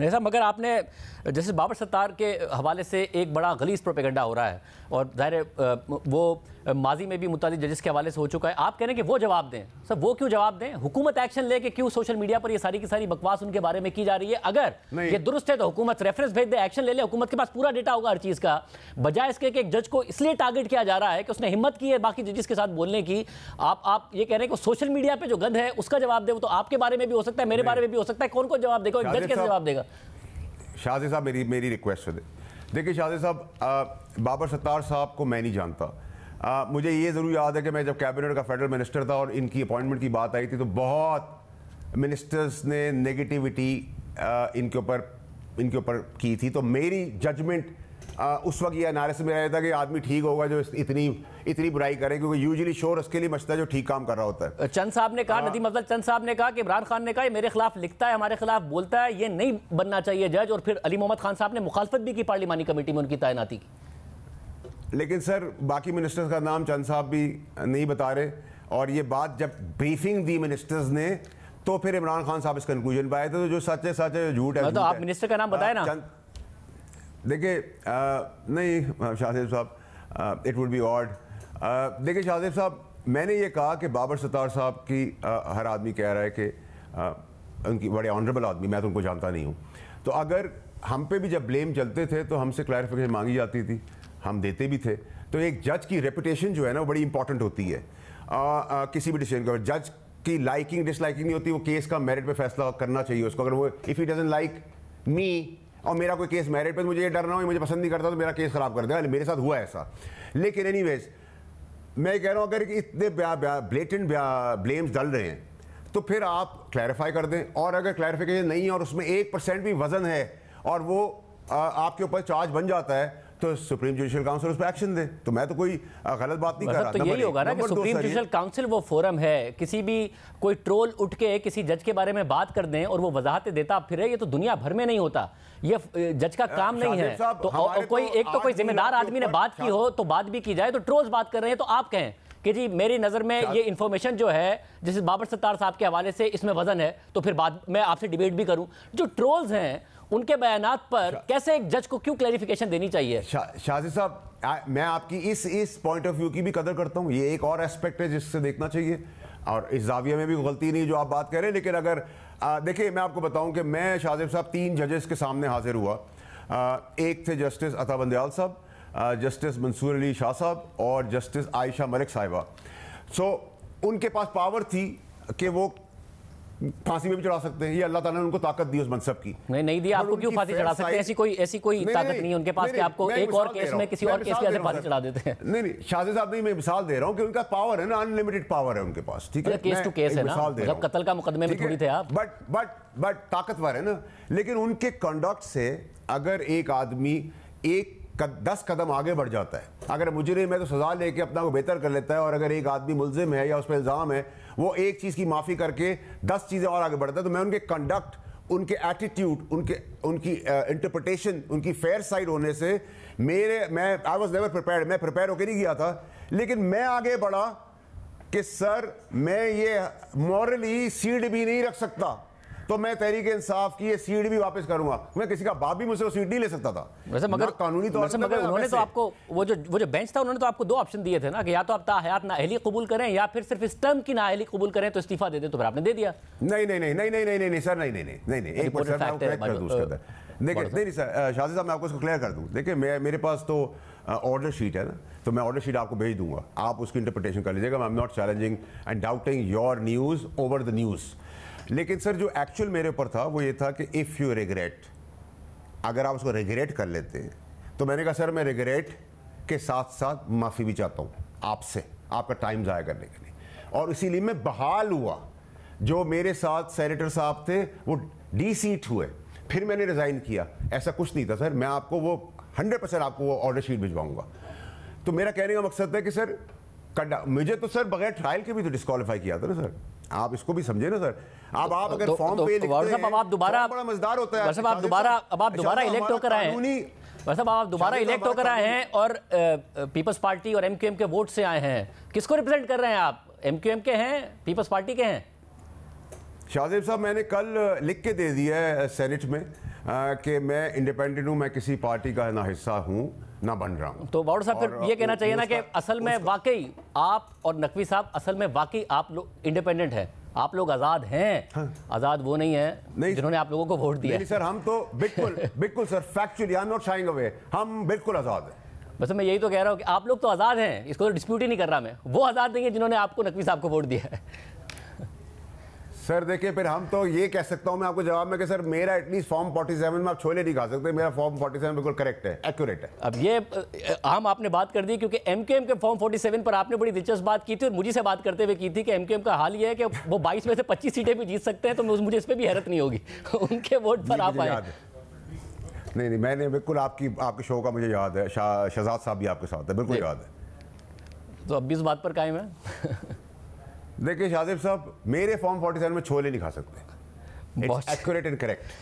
ऐसा मगर आपने जैसे बाबर सत्तार के हवाले से एक बड़ा गलीस प्रोपेगेंडा हो रहा है और ज़ाहिर वो माजी में भी मुतद जजेस के हवाले से हो चुका है आप कह रहे हैं कि वो जवाब दें सर वो क्यों जवाब दें हुकूमत एक्शन लेके क्यों सोशल मीडिया पर ये सारी की सारी बकवास उनके बारे में की जा रही है अगर ये दुरुस्त है तो हुकूमत रेफरेंस भेज दे एक्शन ले ले हुकूमत के पास पूरा डेटा होगा हर चीज़ का बजाय इसके कि एक जज को इसलिए टारगेट किया जा रहा है कि उसने हिम्मत की है बाकी जजेस के साथ बोलने की आप आप ये कह रहे हैं कि सोशल मीडिया पर जो गंद है उसका जवाब दे वो तो आपके बारे में भी हो सकता है मेरे बारे में भी हो सकता है कौन कौन जवाब देगा जज कैसे जवाब देगा जाएगा शाहजी साहब मेरी मेरी रिक्वेस्ट है देखिए शाहजी साहब बाबर सत्तार साहब को मैं नहीं जानता आ, मुझे ये ज़रूर याद है कि मैं जब कैबिनेट का फेडरल मिनिस्टर था और इनकी अपॉइंटमेंट की बात आई थी तो बहुत मिनिस्टर्स ने नेगेटिविटी इनके ऊपर इनके ऊपर की थी तो मेरी जजमेंट आ, उस वक्त ये अनारस में था कि आदमी ठीक होगा जो इतनी इतनी बुराई करे क्योंकि यूजुअली शोर उसके लिए मचता है जो ठीक काम कर रहा होता है चंद साहब ने कहा नदीम अफजल चंद साहब ने कहा कि इमरान खान ने कहा मेरे खिलाफ लिखता है हमारे खिलाफ बोलता है ये नहीं बनना चाहिए जज और फिर अली मोहम्मद खान साहब ने मुखालफत भी की पार्लिमानी कमेटी में उनकी तैनाती की लेकिन सर बाकी मिनिस्टर्स का नाम चंद साहब भी नहीं बता रहे और ये बात जब ब्रीफिंग दी मिनिस्टर्स ने तो फिर इमरान खान साहब इस कंक्लूजन पर आए थे तो जो सच है सच है झूठ है तो आप मिनिस्टर का नाम बताए ना देखिए नहीं शाहिब साहब इट वुड बी ऑर्ड देखिए शाहिब साहब मैंने ये कहा कि बाबर सतार साहब की आ, हर आदमी कह रहा है कि आ, उनकी बड़े ऑनरेबल आदमी मैं तो उनको जानता नहीं हूँ तो अगर हम पे भी जब ब्लेम चलते थे तो हमसे क्लैरिफिकेशन मांगी जाती थी हम देते भी थे तो एक जज की रेपुटेशन जो है ना वो बड़ी इंपॉर्टेंट होती है आ, आ, किसी भी डिसीजन का जज की लाइकिंग डिसलाइकिंग नहीं होती वो केस का मेरिट पे फैसला करना चाहिए उसको अगर वो if he doesn't like me और मेरा कोई केस मैरिट पर मुझे ये डर ना हो मुझे पसंद नहीं करता तो मेरा केस ख़राब कर देगा मेरे साथ हुआ ऐसा लेकिन एनी मैं कह रहा हूँ अगर इतने ब्लेटेंट ब्लेम्स डल रहे हैं तो फिर आप क्लैरिफाई कर दें और अगर क्लैरिफिकेशन नहीं है और उसमें एक परसेंट भी वज़न है और वो आपके ऊपर चार्ज बन जाता है तो सुप्रीम जुडिशियल काउंसिल उस पर एक्शन दे तो मैं तो कोई गलत बात नहीं कर मतलब रहा तो यही होगा ना कि सुप्रीम जुडिशियल काउंसिल वो फोरम है किसी भी कोई ट्रोल उठ के किसी जज के बारे में बात कर दें और वो वजाहतें देता फिर ये तो दुनिया भर में नहीं होता ये जज का काम नहीं है तो कोई तो एक तो कोई जिम्मेदार आदमी ने बात की हो तो बात भी की जाए तो ट्रोल्स बात कर रहे हैं तो आप कहें कि जी मेरी नज़र में ये इन्फॉर्मेशन जो है जैसे बाबर सत्तार साहब के हवाले से इसमें वजन है तो फिर बाद में आपसे डिबेट भी करूं जो ट्रोल्स हैं उनके बयान पर कैसे एक जज को क्यों क्लैरिफिकेशन देनी चाहिए शाजी साहब मैं आपकी इस इस पॉइंट ऑफ व्यू की भी कदर करता हूँ ये एक और एस्पेक्ट है जिससे देखना चाहिए और इस जाविया में भी गलती नहीं जो आप बात कर रहे हैं लेकिन अगर देखिए मैं आपको बताऊं कि मैं शाहजेब साहब तीन जजेस के सामने हाजिर हुआ आ, एक थे जस्टिस अता बंदयाल साहब जस्टिस मंसूर अली शाह साहब और जस्टिस आयशा मलिक साहिबा सो उनके पास पावर थी कि वो फांसी में भी चढ़ा सकते हैं ये अल्लाह ताला ने उनको ताकत दी उस मनसब की नहीं नहीं दी आपको क्यों फांसी चढ़ा सकते ऐसी कोई ऐसी कोई ताकत नहीं, नहीं उनके पास कि आपको एक और केस में किसी और केस के फांसी चढ़ा देते हैं नहीं नहीं शाजी साहब नहीं मैं मिसाल दे रहा हूँ कि उनका पावर है ना अनलिमिटेड पावर है उनके पास ठीक है केस टू केस है ना मतलब कत्ल का मुकदमे में थोड़ी थे आप बट बट बट ताकतवर है ना लेकिन उनके कंडक्ट से अगर एक आदमी एक दस कदम आगे बढ़ जाता है अगर मुजरिम है तो सज़ा लेके अपना को बेहतर कर लेता है और अगर एक आदमी मुलजिम है या उस पर इल्ज़ाम है वो एक चीज़ की माफ़ी करके दस चीज़ें और आगे बढ़ता है तो मैं उनके कंडक्ट उनके एटीट्यूड उनके उनकी इंटरप्रटेशन उनकी फेयर साइड होने से मेरे मैं आई वॉज नेवर प्रिपेयर मैं प्रिपेयर होकर नहीं गया था लेकिन मैं आगे बढ़ा कि सर मैं ये मॉरली सीड भी नहीं रख सकता तो मैं तहरीक इंसाफ की ये सीट भी वापस करूंगा मैं किसी का बाप भी मुझसे वो सीट नहीं ले सकता था वैसे मगर कानूनी तौर पर उन्होंने तो आपको वो जो वो जो बेंच था उन्होंने तो आपको दो ऑप्शन दिए थे ना कि या तो आप हयात ना अहली कबूल करें या फिर सिर्फ इस टर्म की ना अहली कबूल करें तो इस्तीफा दे दें तो फिर आपने दे दिया नहीं नहीं नहीं नहीं नहीं नहीं नहीं सर नहीं नहीं नहीं नहीं एक मिनट सर मैं कर दूं उसके अंदर देखिए नहीं नहीं सर शाजी साहब मैं आपको इसको क्लियर कर दूं देखिए मैं मेरे पास तो ऑर्डर शीट है ना तो मैं ऑर्डर शीट आपको भेज दूंगा आप उसकी इंटरप्रिटेशन कर लीजिएगा I am not challenging and doubting your news over the news लेकिन सर जो एक्चुअल मेरे ऊपर था वो ये था कि इफ़ यू रिग्रेट अगर आप उसको रिग्रेट कर लेते हैं तो मैंने कहा सर मैं रिग्रेट के साथ साथ माफ़ी भी चाहता हूँ आपसे आपका टाइम ज़ाया करने के लिए और इसीलिए मैं बहाल हुआ जो मेरे साथ सेनेटर साहब थे वो डी सीट हुए फिर मैंने रिज़ाइन किया ऐसा कुछ नहीं था सर मैं आपको वो हंड्रेड परसेंट आपको वो ऑर्डर शीट भिजवाऊंगा तो मेरा कहने का मकसद है कि सर मुझे तो सर बगैर ट्रायल के भी तो डिस्कालीफाई किया था ना सर आप इसको भी समझे ना सर तो- तो- तो- अब आप अगर फॉर्म पे साहब आप दोबारा आप दोबारा इलेक्ट होकर आए आप दोबारा इलेक्ट होकर आए हैं और पीपल्स पार्टी और एमक्यूएम के वोट से आए हैं किसको रिप्रेजेंट कर रहे हैं आप एमक्यूएम के हैं पीपल्स पार्टी के हैं शाहजेब साहब मैंने कल लिख के दे दिया है सेनेट में कि मैं इंडिपेंडेंट हूं मैं किसी पार्टी का ना हिस्सा हूं ना बन रहा हूँ तो बाउड साहब फिर ये कहना चाहिए ना कि असल में वाकई आप और नकवी साहब असल में वाकई आप लोग इंडिपेंडेंट हैं आप लोग आज़ाद हैं हाँ। आज़ाद वो नहीं है नहीं जिन्होंने आप लोगों को वोट दिया नहीं सर हम तो बिल्कुल बिल्कुल sir factually I am not shying away हम बिल्कुल आज़ाद हैं बस मैं यही तो कह रहा हूँ कि आप लोग तो आज़ाद हैं इसको तो डिस्प्यूट ही नहीं कर रहा मैं वो आज़ाद नहीं है जिन्होंने आपको नकवी साहब को वोट दिया है सर देखिए फिर हम तो ये कह सकता हूँ मैं आपको जवाब में कि सर मेरा एटलीस्ट फॉर्म 47 में आप छोले नहीं खा सकते मेरा फॉर्म 47 बिल्कुल करेक्ट है एक्यूरेट है अब ये हम आपने बात कर दी क्योंकि एम के एम के फॉर्म 47 पर आपने बड़ी दिलचस्प बात की थी और मुझे से बात करते हुए की थी कि एम के एम का हाल ये है कि वो बाईस में से पच्चीस सीटें भी जीत सकते हैं तो मुझे इस पर भी हैरत नहीं होगी उनके वोट पर आप आए नहीं नहीं मैंने बिल्कुल आपकी आपके शो का मुझे याद है शहजाद साहब भी आपके साथ है बिल्कुल याद है तो अब भी इस बात पर कायम है देखिए शाजिब साहब मेरे फॉर्म 47 में छोले नहीं खा सकते एक्यूरेट एंड करेक्ट